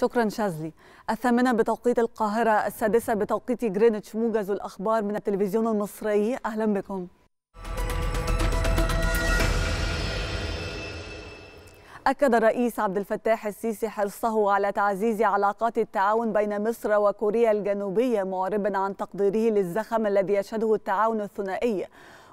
شكرا شاذلي الثامنة بتوقيت القاهرة السادسة بتوقيت جرينتش موجز الأخبار من التلفزيون المصري أهلا بكم أكد الرئيس عبد الفتاح السيسي حرصه على تعزيز علاقات التعاون بين مصر وكوريا الجنوبية معربا عن تقديره للزخم الذي يشهده التعاون الثنائي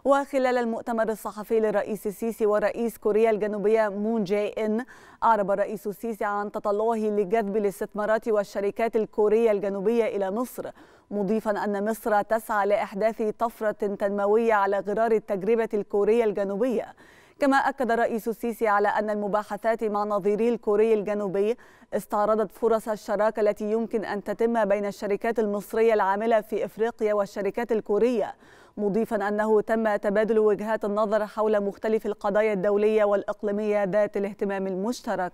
وخلال المؤتمر الصحفي للرئيس السيسي ورئيس كوريا الجنوبية مون جاي إن أعرب الرئيس السيسي عن تطلعه لجذب الاستثمارات والشركات الكورية الجنوبية إلى مصر مضيفا أن مصر تسعى لإحداث طفرة تنموية على غرار التجربة الكورية الجنوبية كما أكد الرئيس السيسي على أن المباحثات مع نظيري الكوري الجنوبي استعرضت فرص الشراكة التي يمكن أن تتم بين الشركات المصرية العاملة في إفريقيا والشركات الكورية مضيفا أنه تم تبادل وجهات النظر حول مختلف القضايا الدولية والإقليمية ذات الاهتمام المشترك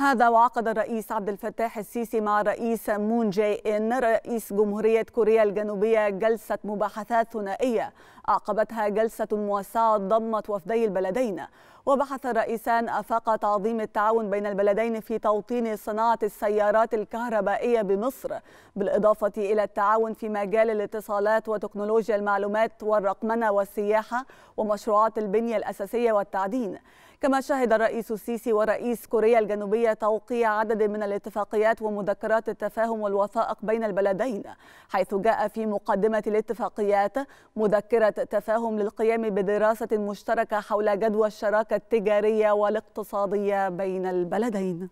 هذا وعقد الرئيس عبد الفتاح السيسي مع الرئيس مون جاي إن رئيس جمهورية كوريا الجنوبية جلسة مباحثات ثنائية أعقبتها جلسة موسعة ضمت وفدي البلدين وبحث الرئيسان آفاق تعظيم التعاون بين البلدين في توطين صناعة السيارات الكهربائية بمصر بالإضافة إلى التعاون في مجال الاتصالات وتكنولوجيا المعلومات والرقمنة والسياحة ومشروعات البنية الأساسية والتعدين كما شهد الرئيس السيسي ورئيس كوريا الجنوبية توقيع عدد من الاتفاقيات ومذكرات التفاهم والوثائق بين البلدين حيث جاء في مقدمة الاتفاقيات مذكرة تفاهم للقيام بدراسة مشتركة حول جدوى الشراكة التجارية والاقتصادية بين البلدين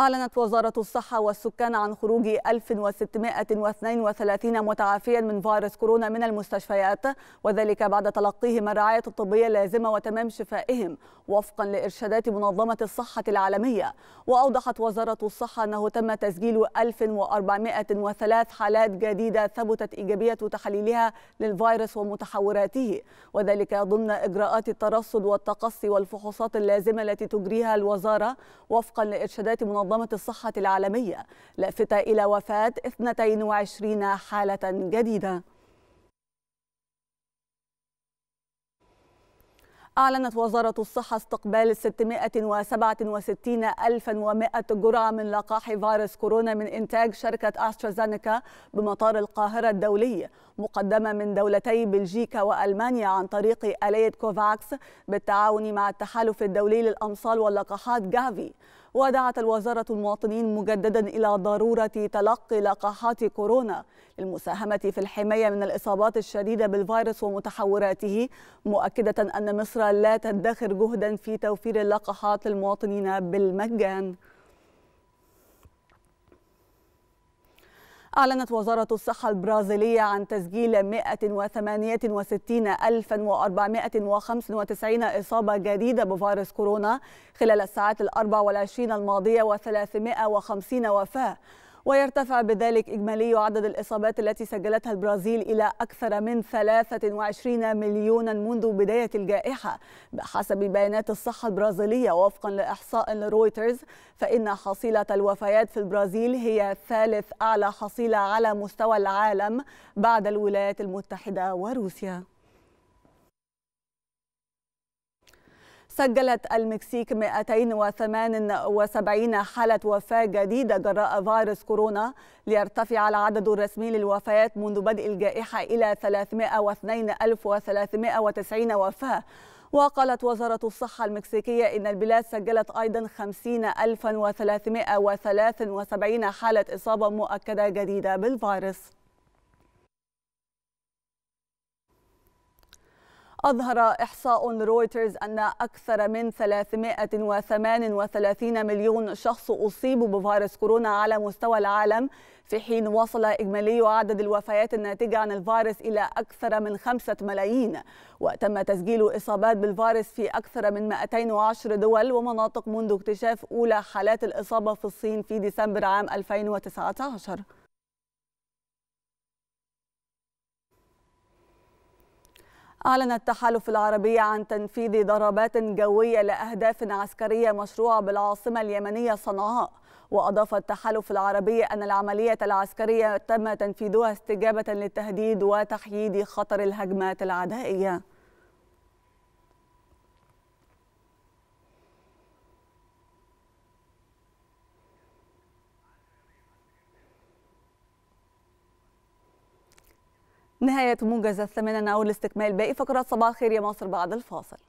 أعلنت وزارة الصحة والسكان عن خروج 1632 متعافيا من فيروس كورونا من المستشفيات وذلك بعد تلقيهم الرعاية الطبية اللازمة وتمام شفائهم وفقا لإرشادات منظمة الصحة العالمية وأوضحت وزارة الصحة أنه تم تسجيل 1403 حالات جديدة ثبتت إيجابية تحليلها للفيروس ومتحوراته وذلك ضمن إجراءات الترصد والتقصي والفحوصات اللازمة التي تجريها الوزارة وفقا لإرشادات منظمة منظمة الصحة العالمية لافتة إلى وفاة 22 حالة جديدة أعلنت وزارة الصحة استقبال 667100 جرعة من لقاح فيروس كورونا من إنتاج شركة أسترازينيكا بمطار القاهرة الدولي مقدمة من دولتي بلجيكا وألمانيا عن طريق آلية كوفاكس بالتعاون مع التحالف الدولي للأمصال واللقاحات جافي ودعت الوزارة المواطنين مجددا إلى ضرورة تلقي لقاحات كورونا للمساهمة في الحماية من الإصابات الشديدة بالفيروس ومتحوراته مؤكدة أن مصر لا تدخر جهدا في توفير اللقاحات للمواطنين بالمجان أعلنت وزارة الصحة البرازيلية عن تسجيل 168495 إصابة جديدة بفيروس كورونا خلال الساعات الأربع والعشرين الماضية و350 وفاة ويرتفع بذلك إجمالي عدد الإصابات التي سجلتها البرازيل إلى أكثر من 23 مليونا منذ بداية الجائحة بحسب بيانات الصحة البرازيلية وفقا لإحصاء لرويترز فإن حصيلة الوفيات في البرازيل هي ثالث أعلى حصيلة على مستوى العالم بعد الولايات المتحدة وروسيا سجلت المكسيك 278 حالة وفاة جديدة جراء فيروس كورونا ليرتفع العدد الرسمي للوفيات منذ بدء الجائحة إلى 302390 وفاة وقالت وزارة الصحة المكسيكية إن البلاد سجلت أيضا 50373 حالة إصابة مؤكدة جديدة بالفيروس أظهر إحصاء رويترز أن أكثر من 338 مليون شخص أصيبوا بفيروس كورونا على مستوى العالم في حين وصل إجمالي عدد الوفيات الناتجة عن الفيروس إلى أكثر من 5 ملايين وتم تسجيل إصابات بالفيروس في أكثر من 210 دول ومناطق منذ اكتشاف أولى حالات الإصابة في الصين في ديسمبر عام 2019 أعلن التحالف العربي عن تنفيذ ضربات جوية لأهداف عسكرية مشروعة بالعاصمة اليمنية صنعاء وأضاف التحالف العربي أن العملية العسكرية تم تنفيذها استجابة للتهديد وتحييد خطر الهجمات العدائية نهاية موجز الثمانية نعود لاستكمال باقي فقرات صباح الخير يا مصر بعد الفاصل